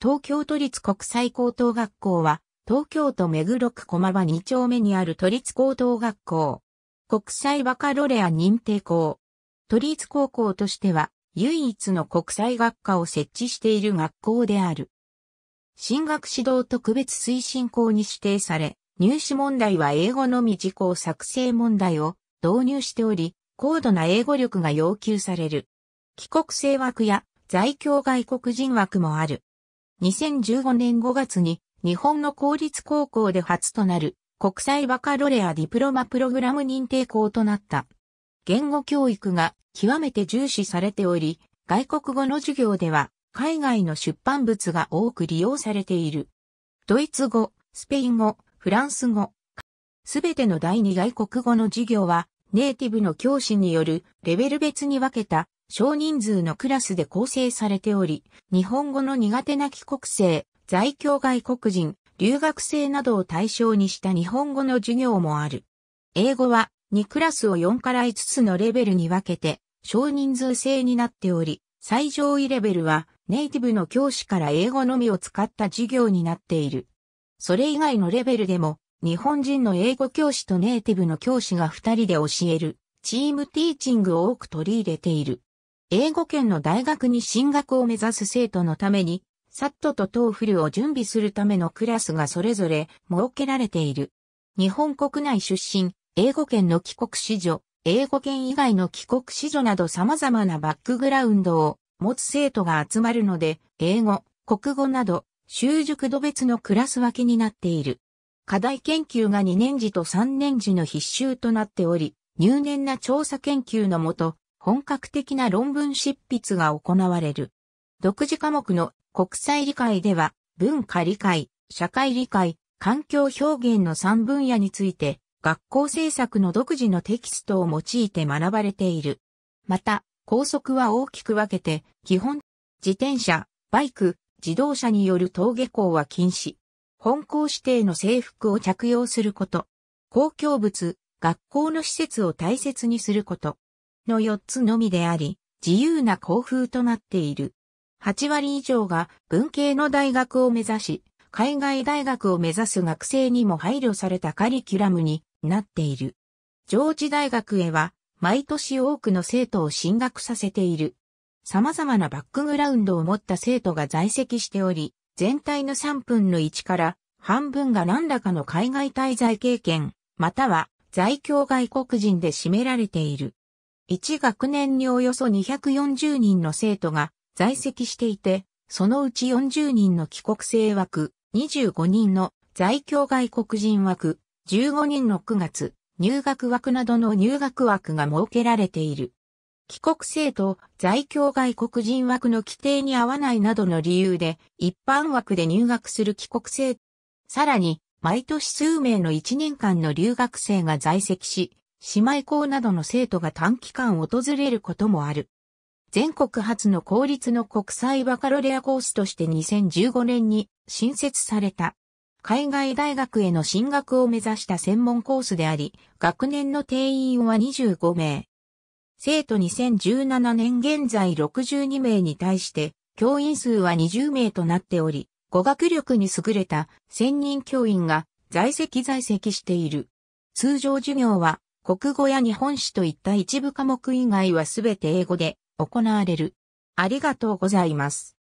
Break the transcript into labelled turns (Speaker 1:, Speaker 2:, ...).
Speaker 1: 東京都立国際高等学校は、東京都目黒区駒場2丁目にある都立高等学校。国際バカロレア認定校。都立高校としては、唯一の国際学科を設置している学校である。進学指導特別推進校に指定され、入試問題は英語のみ事項作成問題を導入しており、高度な英語力が要求される。帰国生枠や在京外国人枠もある。2015年5月に日本の公立高校で初となる国際バカロレアディプロマプログラム認定校となった。言語教育が極めて重視されており、外国語の授業では海外の出版物が多く利用されている。ドイツ語、スペイン語、フランス語、すべての第二外国語の授業はネイティブの教師によるレベル別に分けた少人数のクラスで構成されており、日本語の苦手な帰国生、在京外国人、留学生などを対象にした日本語の授業もある。英語は2クラスを4から5つのレベルに分けて少人数制になっており、最上位レベルはネイティブの教師から英語のみを使った授業になっている。それ以外のレベルでも日本人の英語教師とネイティブの教師が2人で教えるチームティーチングを多く取り入れている。英語圏の大学に進学を目指す生徒のために、サットとトーフルを準備するためのクラスがそれぞれ設けられている。日本国内出身、英語圏の帰国子女、英語圏以外の帰国子女など様々なバックグラウンドを持つ生徒が集まるので、英語、国語など、習熟度別のクラス分けになっている。課題研究が2年次と3年次の必修となっており、入念な調査研究のもと、本格的な論文執筆が行われる。独自科目の国際理解では、文化理解、社会理解、環境表現の3分野について、学校政策の独自のテキストを用いて学ばれている。また、校則は大きく分けて、基本、自転車、バイク、自動車による登下校は禁止。本校指定の制服を着用すること。公共物、学校の施設を大切にすること。の4つのみであり、自由な校風となっている。8割以上が文系の大学を目指し、海外大学を目指す学生にも配慮されたカリキュラムになっている。上智大学へは毎年多くの生徒を進学させている。様々なバックグラウンドを持った生徒が在籍しており、全体の3分の1から半分が何らかの海外滞在経験、または在京外国人で占められている。1学年におよそ240人の生徒が在籍していて、そのうち40人の帰国生枠、25人の在京外国人枠、15人の9月、入学枠などの入学枠が設けられている。帰国生と在京外国人枠の規定に合わないなどの理由で、一般枠で入学する帰国生。さらに、毎年数名の1年間の留学生が在籍し、姉妹校などの生徒が短期間訪れることもある。全国初の公立の国際バカロレアコースとして2015年に新設された。海外大学への進学を目指した専門コースであり、学年の定員は25名。生徒2017年現在62名に対して、教員数は20名となっており、語学力に優れた専任教員が在籍在籍している。通常授業は国語や日本史といった一部科目以外はすべて英語で行われる。ありがとうございます。